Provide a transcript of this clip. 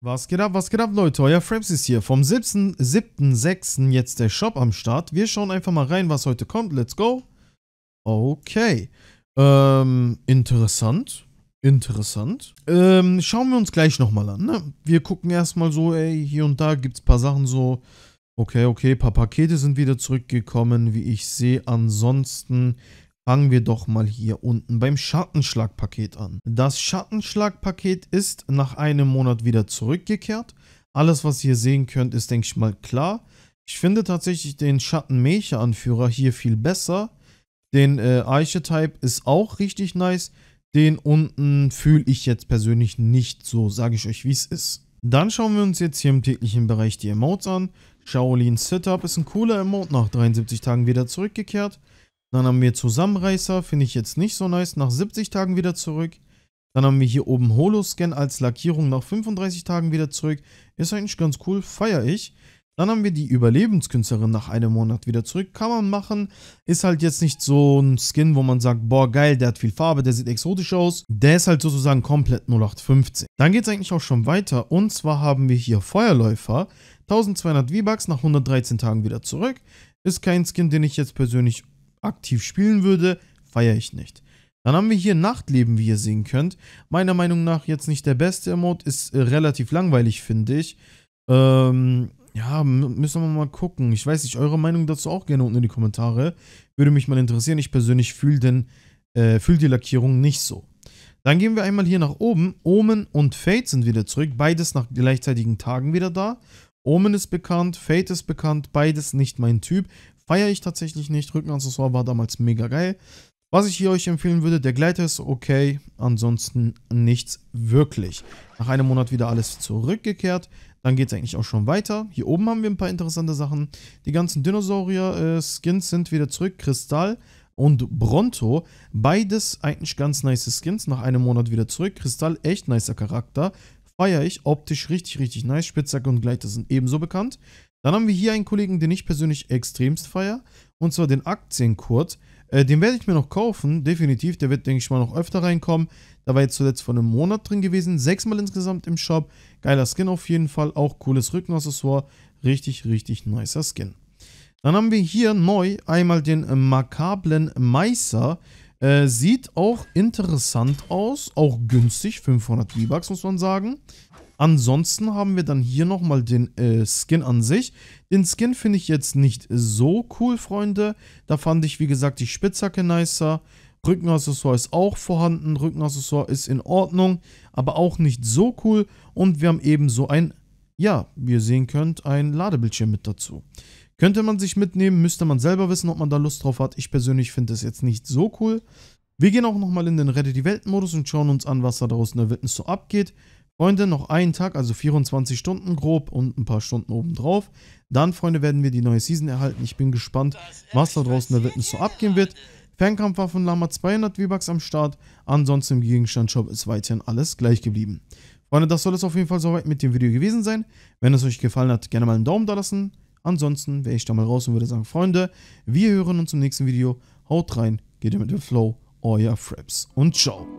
Was geht ab, was geht ab, Leute? Euer Frames ist hier. Vom 7.6. jetzt der Shop am Start. Wir schauen einfach mal rein, was heute kommt. Let's go. Okay. Ähm, interessant. Interessant. Ähm, schauen wir uns gleich nochmal an. Ne? Wir gucken erstmal so, ey, hier und da gibt es ein paar Sachen so. Okay, okay, ein paar Pakete sind wieder zurückgekommen, wie ich sehe. Ansonsten Fangen wir doch mal hier unten beim Schattenschlagpaket an. Das Schattenschlagpaket ist nach einem Monat wieder zurückgekehrt. Alles, was ihr sehen könnt, ist, denke ich mal, klar. Ich finde tatsächlich den Schattenmecher-Anführer hier viel besser. Den äh, Archetype ist auch richtig nice. Den unten fühle ich jetzt persönlich nicht so, sage ich euch, wie es ist. Dann schauen wir uns jetzt hier im täglichen Bereich die Emotes an. Shaolin Sit-Up ist ein cooler Emote, nach 73 Tagen wieder zurückgekehrt. Dann haben wir Zusammenreißer, finde ich jetzt nicht so nice, nach 70 Tagen wieder zurück. Dann haben wir hier oben Holoscan als Lackierung nach 35 Tagen wieder zurück. Ist eigentlich ganz cool, feiere ich. Dann haben wir die Überlebenskünstlerin nach einem Monat wieder zurück. Kann man machen. Ist halt jetzt nicht so ein Skin, wo man sagt, boah, geil, der hat viel Farbe, der sieht exotisch aus. Der ist halt sozusagen komplett 0815. Dann geht es eigentlich auch schon weiter. Und zwar haben wir hier Feuerläufer. 1200 V-Bucks nach 113 Tagen wieder zurück. Ist kein Skin, den ich jetzt persönlich aktiv spielen würde, feiere ich nicht. Dann haben wir hier Nachtleben, wie ihr sehen könnt. Meiner Meinung nach jetzt nicht der beste Emote, ist äh, relativ langweilig, finde ich. Ähm, ja, müssen wir mal gucken. Ich weiß nicht, eure Meinung dazu auch gerne unten in die Kommentare. Würde mich mal interessieren. Ich persönlich fühle äh, fühl die Lackierung nicht so. Dann gehen wir einmal hier nach oben. Omen und Fate sind wieder zurück. Beides nach gleichzeitigen Tagen wieder da. Omen ist bekannt, Fate ist bekannt, beides nicht mein Typ feiere ich tatsächlich nicht. Rückenaccessoire war damals mega geil. Was ich hier euch empfehlen würde, der Gleiter ist okay, ansonsten nichts wirklich. Nach einem Monat wieder alles zurückgekehrt, dann geht es eigentlich auch schon weiter. Hier oben haben wir ein paar interessante Sachen. Die ganzen Dinosaurier-Skins äh, sind wieder zurück, Kristall und Bronto. Beides eigentlich ganz nice Skins, nach einem Monat wieder zurück. Kristall, echt nicer Charakter, feiere ich, optisch richtig, richtig nice. Spitzhacke und Gleiter sind ebenso bekannt. Dann haben wir hier einen Kollegen, den ich persönlich extremst feier. Und zwar den Aktienkurt. Äh, den werde ich mir noch kaufen, definitiv. Der wird, denke ich mal, noch öfter reinkommen. Da war jetzt zuletzt vor einem Monat drin gewesen. Sechsmal insgesamt im Shop. Geiler Skin auf jeden Fall. Auch cooles Rückenaccessoire. Richtig, richtig nicer Skin. Dann haben wir hier neu einmal den äh, makablen Meißer. Äh, sieht auch interessant aus, auch günstig, 500 V-Bucks muss man sagen. Ansonsten haben wir dann hier nochmal den äh, Skin an sich. Den Skin finde ich jetzt nicht so cool, Freunde. Da fand ich, wie gesagt, die Spitzhacke nicer. Rückenaccessoire ist auch vorhanden. Rückenaccessoire ist in Ordnung, aber auch nicht so cool. Und wir haben eben so ein, ja, wie ihr sehen könnt, ein Ladebildschirm mit dazu. Könnte man sich mitnehmen, müsste man selber wissen, ob man da Lust drauf hat. Ich persönlich finde das jetzt nicht so cool. Wir gehen auch nochmal in den Rette die Welt-Modus und schauen uns an, was da draußen in der Witness so abgeht. Freunde, noch einen Tag, also 24 Stunden grob und ein paar Stunden obendrauf. Dann, Freunde, werden wir die neue Season erhalten. Ich bin gespannt, was da draußen in der Witness so abgehen wird. Fernkampfwaffen Lama 200 V-Bucks am Start. Ansonsten im Gegenstandshop ist weiterhin alles gleich geblieben. Freunde, das soll es auf jeden Fall soweit mit dem Video gewesen sein. Wenn es euch gefallen hat, gerne mal einen Daumen da lassen. Ansonsten wäre ich da mal raus und würde sagen, Freunde, wir hören uns im nächsten Video. Haut rein, geht mit dem Flow, euer Fraps und ciao.